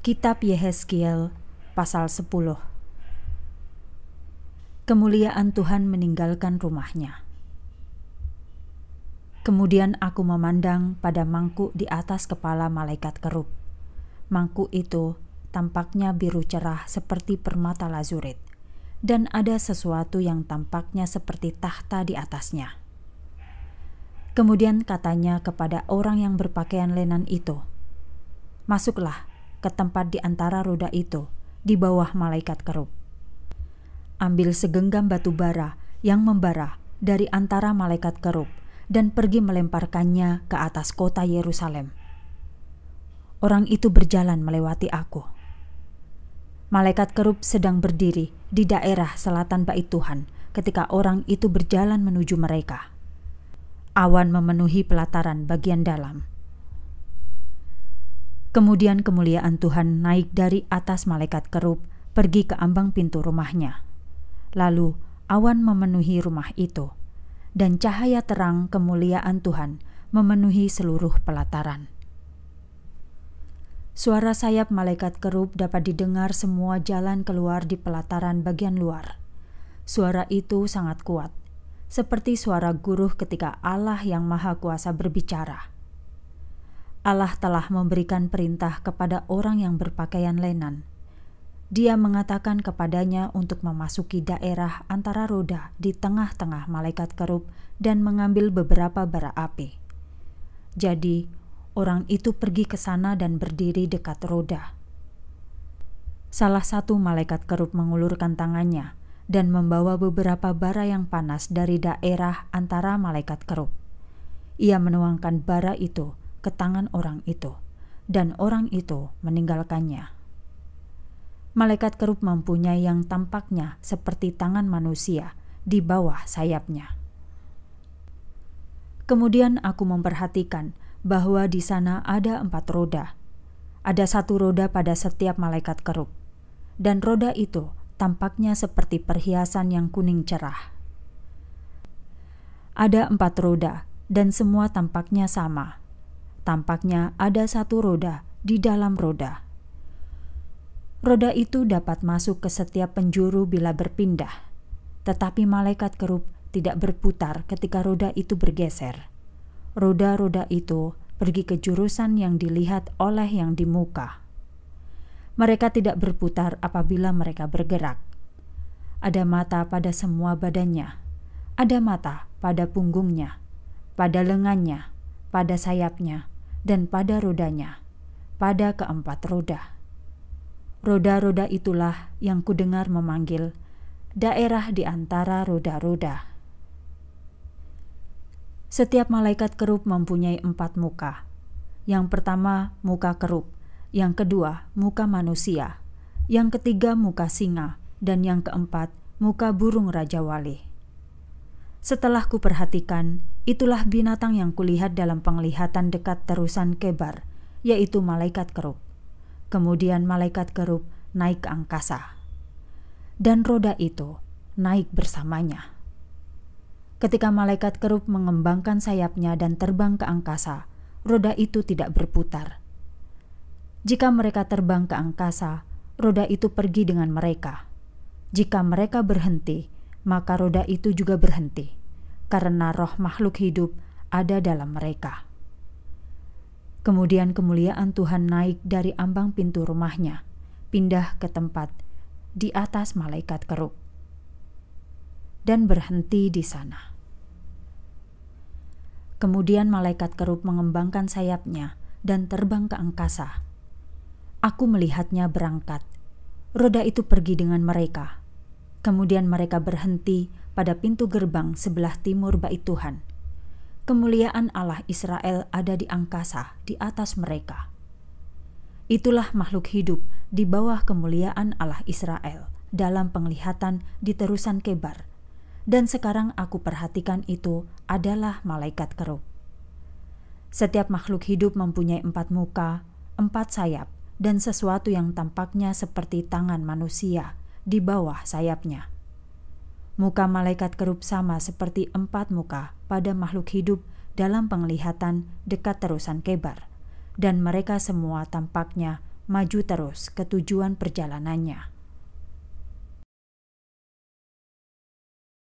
Kitab Yehezkiel pasal 10 Kemuliaan Tuhan meninggalkan rumahnya. Kemudian aku memandang pada mangkuk di atas kepala malaikat kerub. Mangkuk itu tampaknya biru cerah seperti permata lazurit, dan ada sesuatu yang tampaknya seperti tahta di atasnya. Kemudian katanya kepada orang yang berpakaian lenan itu, "Masuklah ke tempat di antara roda itu, di bawah malaikat kerub. Ambil segenggam batu bara yang membara dari antara malaikat kerub dan pergi melemparkannya ke atas kota Yerusalem. Orang itu berjalan melewati aku. Malaikat kerub sedang berdiri di daerah selatan Bait Tuhan ketika orang itu berjalan menuju mereka. Awan memenuhi pelataran bagian dalam. Kemudian kemuliaan Tuhan naik dari atas malaikat kerub pergi ke ambang pintu rumahnya. Lalu awan memenuhi rumah itu, dan cahaya terang kemuliaan Tuhan memenuhi seluruh pelataran. Suara sayap malaikat kerub dapat didengar semua jalan keluar di pelataran bagian luar. Suara itu sangat kuat, seperti suara guruh ketika Allah yang Maha Kuasa berbicara. Allah telah memberikan perintah kepada orang yang berpakaian lenan. Dia mengatakan kepadanya untuk memasuki daerah antara roda di tengah-tengah malaikat kerub dan mengambil beberapa bara api. Jadi, orang itu pergi ke sana dan berdiri dekat roda. Salah satu malaikat kerub mengulurkan tangannya dan membawa beberapa bara yang panas dari daerah antara malaikat kerub. Ia menuangkan bara itu ke tangan orang itu, dan orang itu meninggalkannya. Malaikat kerub mempunyai yang tampaknya seperti tangan manusia di bawah sayapnya. Kemudian aku memperhatikan bahwa di sana ada empat roda. Ada satu roda pada setiap malaikat kerub, dan roda itu tampaknya seperti perhiasan yang kuning cerah. Ada empat roda, dan semua tampaknya sama, Tampaknya ada satu roda di dalam roda. Roda itu dapat masuk ke setiap penjuru bila berpindah, tetapi malaikat kerup tidak berputar ketika roda itu bergeser. Roda-roda itu pergi ke jurusan yang dilihat oleh yang di muka. Mereka tidak berputar apabila mereka bergerak. Ada mata pada semua badannya, ada mata pada punggungnya, pada lengannya, pada sayapnya, dan pada rodanya, pada keempat roda. Roda-roda itulah yang kudengar memanggil daerah di antara roda-roda. Setiap malaikat kerub mempunyai empat muka. Yang pertama, muka kerub. Yang kedua, muka manusia. Yang ketiga, muka singa. Dan yang keempat, muka burung Raja Wali. Setelah kuperhatikan, Itulah binatang yang kulihat dalam penglihatan dekat terusan Kebar, yaitu malaikat kerup. Kemudian malaikat kerup naik ke angkasa. Dan roda itu naik bersamanya. Ketika malaikat kerup mengembangkan sayapnya dan terbang ke angkasa, roda itu tidak berputar. Jika mereka terbang ke angkasa, roda itu pergi dengan mereka. Jika mereka berhenti, maka roda itu juga berhenti karena roh makhluk hidup ada dalam mereka. Kemudian kemuliaan Tuhan naik dari ambang pintu rumahnya, pindah ke tempat di atas malaikat kerub, dan berhenti di sana. Kemudian malaikat kerub mengembangkan sayapnya dan terbang ke angkasa. Aku melihatnya berangkat. Roda itu pergi dengan mereka. Kemudian mereka berhenti pada pintu gerbang sebelah timur Bait Tuhan. Kemuliaan Allah Israel ada di angkasa, di atas mereka. Itulah makhluk hidup di bawah kemuliaan Allah Israel dalam penglihatan di terusan Kebar. Dan sekarang aku perhatikan itu adalah malaikat kerub. Setiap makhluk hidup mempunyai empat muka, empat sayap, dan sesuatu yang tampaknya seperti tangan manusia di bawah sayapnya. Muka malaikat kerub sama seperti empat muka pada makhluk hidup dalam penglihatan dekat terusan kebar, dan mereka semua tampaknya maju terus ke tujuan perjalanannya.